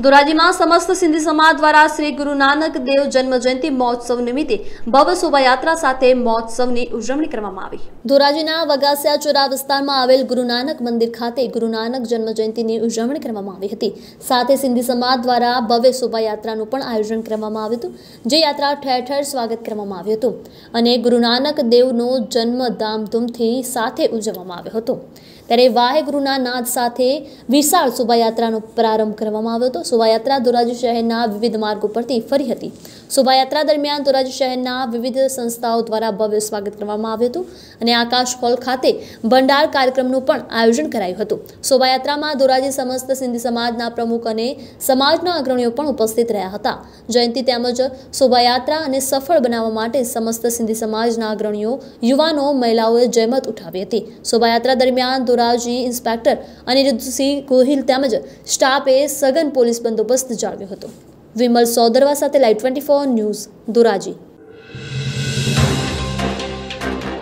ધોરાજીમાં સમસ્ત સિંધી સમાજ દ્વારા શ્રી ગુરુ નાનક દેવ જન્મ જયંતિ મહોત્સવ નિમિત્તે ભવ્ય શોભાયાત્રા સાથે મહોત્સવની ઉજવણી કરવામાં આવી ધોરાજીના વગાસિયા ચોરા વિસ્તારમાં આવેલ ગુરુ નાનક મંદિર ખાતે ગુરુ નાનક જન્મ જયંતિની ઉજવણી કરવામાં આવી હતી સાથે સિંધી સમાજ દ્વારા ભવ્ય શોભાયાત્રાનું પણ આયોજન કરવામાં આવ્યું હતું જે યાત્રા ઠેર ઠેર સ્વાગત કરવામાં આવ્યું હતું અને ગુરુ નાનક દેવનો જન્મ ધામધૂમથી સાથે ઉજવવામાં આવ્યો હતો ત્યારે વાહેગુરુના નાદ સાથે વિશાળ શોભાયાત્રાનો પ્રારંભ કરવામાં આવ્યો હતો શોભાયાત્રા ધોરાજી શહેરના વિવિધ માર્ગો પરથી ફરી હતી શોભાયાત્રા દરમિયાન ધોરાજી શહેરના વિવિધ સંસ્થાઓ દ્વારા ભવ્ય સ્વાગત કરવામાં આવ્યું હતું અને આકાશ હોલ ખાતે ભંડાર કાર્યક્રમનું પણ આયોજન કરાયું હતું શોભાયાત્રામાં ધોરાજી સમસ્ત સિંધી સમાજના પ્રમુખ અને સમાજના અગ્રણીઓ પણ ઉપસ્થિત રહ્યા હતા જયંતિ તેમજ શોભાયાત્રા અને સફળ બનાવવા માટે સમસ્ત સિંધી સમાજના અગ્રણીઓ યુવાનો મહિલાઓએ જયમત ઉઠાવી હતી શોભાયાત્રા દરમિયાન ધોરાજી ઇન્સ્પેક્ટર અનિરુદ્ધસિંહ ગોહિલ તેમજ સ્ટાફે સઘન પોલીસ પોલીસ બંદોબસ્ત જાળવ્યો હતો વિમલ સૌદરવા સાથે live twenty four news Dhoraji